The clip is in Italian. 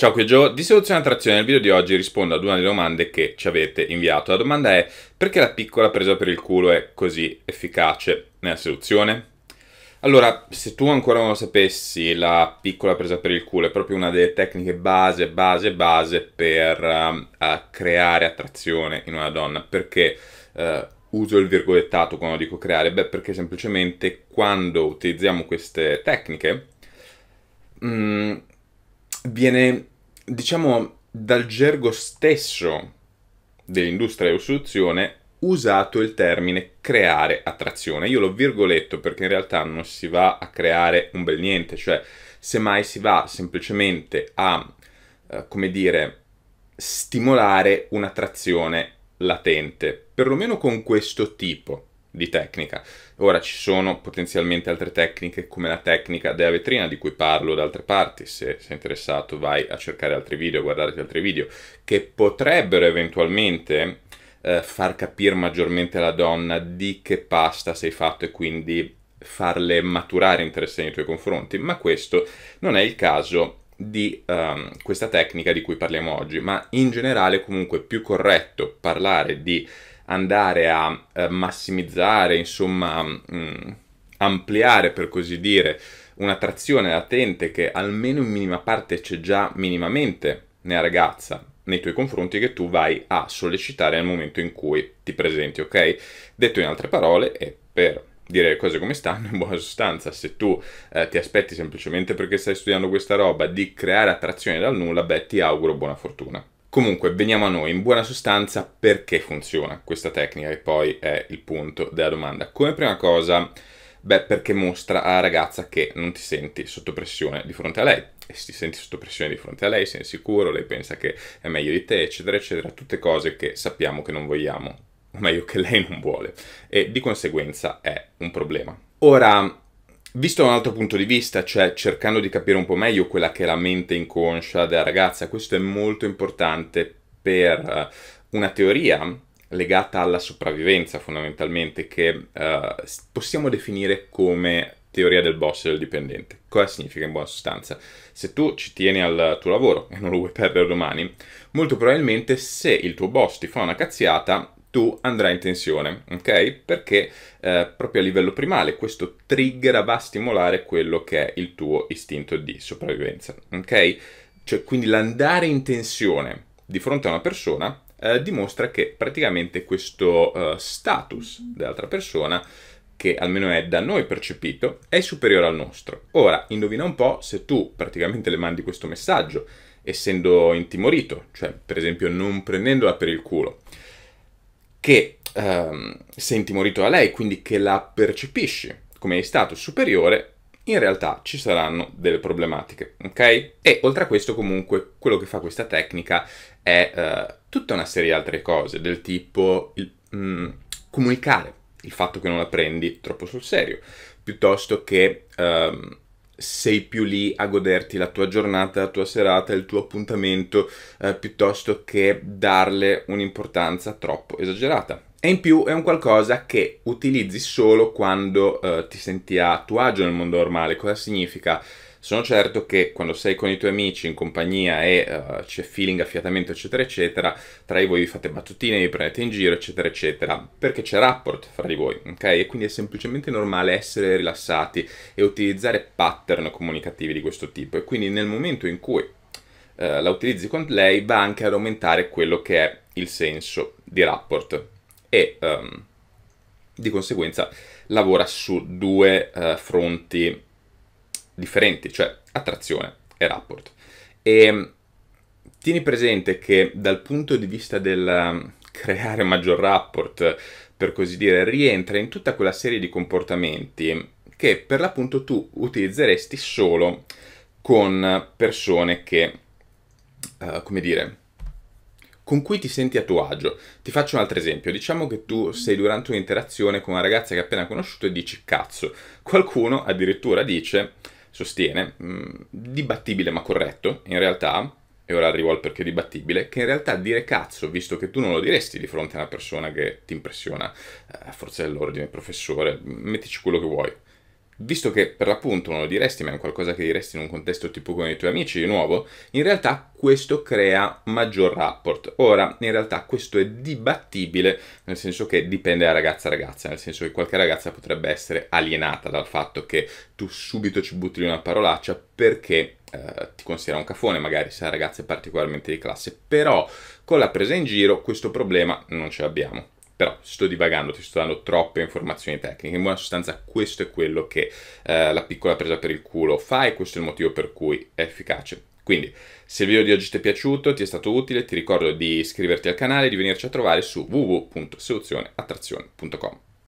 Ciao qui è Joe, di Soluzione Attrazione. Nel video di oggi rispondo ad una delle domande che ci avete inviato. La domanda è perché la piccola presa per il culo è così efficace nella soluzione? Allora, se tu ancora non lo sapessi, la piccola presa per il culo è proprio una delle tecniche base, base, base per uh, creare attrazione in una donna. Perché uh, uso il virgolettato quando dico creare? Beh, perché semplicemente quando utilizziamo queste tecniche... Mh, mm, viene diciamo, dal gergo stesso dell'industria dell'istruzione usato il termine creare attrazione. Io l'ho virgoletto perché in realtà non si va a creare un bel niente, cioè semmai si va semplicemente a, eh, come dire, stimolare un'attrazione latente, perlomeno con questo tipo di tecnica. Ora ci sono potenzialmente altre tecniche come la tecnica della vetrina di cui parlo da altre parti, se sei interessato vai a cercare altri video, guardarti altri video, che potrebbero eventualmente eh, far capire maggiormente alla donna di che pasta sei fatto e quindi farle maturare interesse nei tuoi confronti, ma questo non è il caso di um, questa tecnica di cui parliamo oggi, ma in generale comunque è più corretto parlare di andare a eh, massimizzare, insomma, mh, mm, ampliare per così dire un'attrazione latente che almeno in minima parte c'è già minimamente nella ragazza nei tuoi confronti che tu vai a sollecitare nel momento in cui ti presenti, ok? Detto in altre parole, e per dire le cose come stanno, in buona sostanza, se tu eh, ti aspetti semplicemente perché stai studiando questa roba di creare attrazione dal nulla, beh, ti auguro buona fortuna. Comunque, veniamo a noi, in buona sostanza, perché funziona questa tecnica, E poi è il punto della domanda. Come prima cosa, beh, perché mostra alla ragazza che non ti senti sotto pressione di fronte a lei. E se ti senti sotto pressione di fronte a lei, sei sicuro, lei pensa che è meglio di te, eccetera, eccetera. Tutte cose che sappiamo che non vogliamo, o meglio che lei non vuole. E di conseguenza è un problema. Ora, visto da un altro punto di vista, cioè cercando di capire un po' meglio quella che è la mente inconscia della ragazza, questo è molto importante per eh, una teoria legata alla sopravvivenza fondamentalmente che eh, possiamo definire come teoria del boss e del dipendente. Cosa significa in buona sostanza? Se tu ci tieni al tuo lavoro e non lo vuoi perdere domani, molto probabilmente se il tuo boss ti fa una cazziata, tu andrai in tensione, ok? Perché eh, proprio a livello primale questo trigger va a stimolare quello che è il tuo istinto di sopravvivenza, ok? Cioè, quindi l'andare in tensione di fronte a una persona eh, dimostra che praticamente questo eh, status dell'altra persona che almeno è da noi percepito, è superiore al nostro. Ora, indovina un po' se tu praticamente le mandi questo messaggio, essendo intimorito, cioè per esempio non prendendola per il culo che ehm, sei intimorito da lei, quindi che la percepisci come stato superiore, in realtà ci saranno delle problematiche, ok? E oltre a questo comunque quello che fa questa tecnica è eh, tutta una serie di altre cose, del tipo il, mm, comunicare il fatto che non la prendi troppo sul serio, piuttosto che ehm, sei più lì a goderti la tua giornata, la tua serata, il tuo appuntamento, eh, piuttosto che darle un'importanza troppo esagerata. E in più è un qualcosa che utilizzi solo quando eh, ti senti a tuo agio nel mondo normale. Cosa significa? Sono certo che quando sei con i tuoi amici in compagnia e uh, c'è feeling, affiatamento, eccetera, eccetera, tra di voi vi fate battutine, vi prendete in giro, eccetera, eccetera, perché c'è rapport fra di voi, ok? E quindi è semplicemente normale essere rilassati e utilizzare pattern comunicativi di questo tipo. E quindi nel momento in cui uh, la utilizzi con lei, va anche ad aumentare quello che è il senso di rapport. E um, di conseguenza lavora su due uh, fronti differenti, cioè attrazione e rapport. E mm, tieni presente che dal punto di vista del mm, creare maggior rapport, per così dire, rientra in tutta quella serie di comportamenti che per l'appunto tu utilizzeresti solo con persone che, uh, come dire, con cui ti senti a tuo agio. Ti faccio un altro esempio. Diciamo che tu sei durante un'interazione con una ragazza che hai appena conosciuto e dici cazzo. Qualcuno addirittura dice sostiene, mh, mm, dibattibile ma corretto, in realtà, e ora arrivo al perché dibattibile, che in realtà dire cazzo, visto che tu non lo diresti di fronte a una persona che ti impressiona, eh, forza dell'ordine, professore, mettici quello che vuoi, visto che per l'appunto non lo diresti, ma è qualcosa che diresti in un contesto tipo con i tuoi amici di nuovo, in realtà questo crea maggior rapport. Ora, in realtà questo è dibattibile, nel senso che dipende da ragazza a ragazza, nel senso che qualche ragazza potrebbe essere alienata dal fatto che tu subito ci butti una parolaccia perché eh, ti considera un cafone, magari se la ragazza è particolarmente di classe, però con la presa in giro questo problema non ce l'abbiamo però sto divagando, ti sto dando troppe informazioni tecniche, in buona sostanza questo è quello che eh, la piccola presa per il culo fa e questo è il motivo per cui è efficace. Quindi, se il video di oggi ti è piaciuto, ti è stato utile, ti ricordo di iscriverti al canale e di venirci a trovare su www.seduzioneattrazione.com.